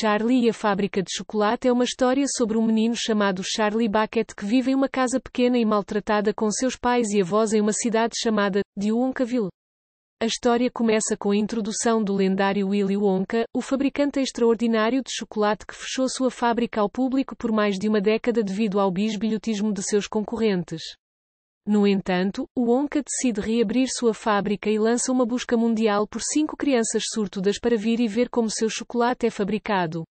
Charlie e a Fábrica de Chocolate é uma história sobre um menino chamado Charlie Bucket que vive em uma casa pequena e maltratada com seus pais e avós em uma cidade chamada de Wonkaville. A história começa com a introdução do lendário Willy Wonka, o fabricante extraordinário de chocolate que fechou sua fábrica ao público por mais de uma década devido ao bisbilhotismo de seus concorrentes. No entanto, o Onca decide reabrir sua fábrica e lança uma busca mundial por cinco crianças surtudas para vir e ver como seu chocolate é fabricado.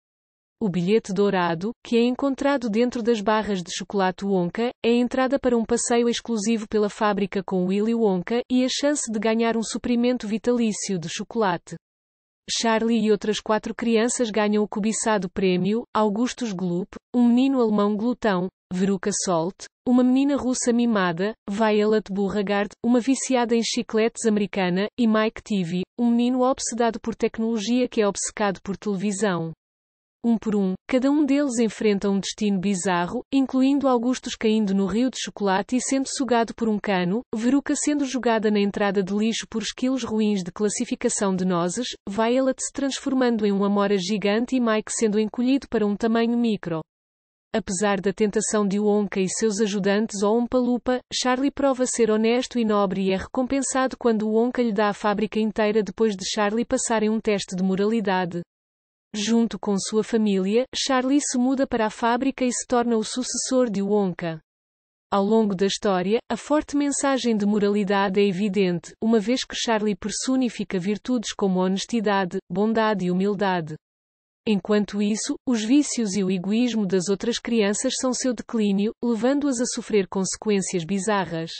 O bilhete dourado, que é encontrado dentro das barras de chocolate Wonka, é a entrada para um passeio exclusivo pela fábrica com Willy Wonka e a chance de ganhar um suprimento vitalício de chocolate. Charlie e outras quatro crianças ganham o cobiçado prémio Augustus Gloop, um menino alemão glutão, Veruca Salt, uma menina russa mimada, Violet Burragard, uma viciada em chicletes americana, e Mike TV, um menino obsedado por tecnologia que é obcecado por televisão. Um por um, cada um deles enfrenta um destino bizarro, incluindo Augustus caindo no rio de chocolate e sendo sugado por um cano, Veruca sendo jogada na entrada de lixo por esquilos ruins de classificação de nozes, Violet se transformando em uma mora gigante e Mike sendo encolhido para um tamanho micro. Apesar da tentação de Wonka e seus ajudantes ou Ompa-Lupa, Charlie prova ser honesto e nobre e é recompensado quando Wonka lhe dá a fábrica inteira depois de Charlie passarem um teste de moralidade. Junto com sua família, Charlie se muda para a fábrica e se torna o sucessor de Wonka. Ao longo da história, a forte mensagem de moralidade é evidente, uma vez que Charlie personifica virtudes como honestidade, bondade e humildade. Enquanto isso, os vícios e o egoísmo das outras crianças são seu declínio, levando-as a sofrer consequências bizarras.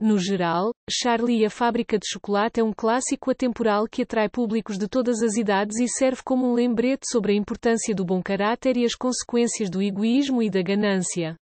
No geral, Charlie e a Fábrica de Chocolate é um clássico atemporal que atrai públicos de todas as idades e serve como um lembrete sobre a importância do bom caráter e as consequências do egoísmo e da ganância.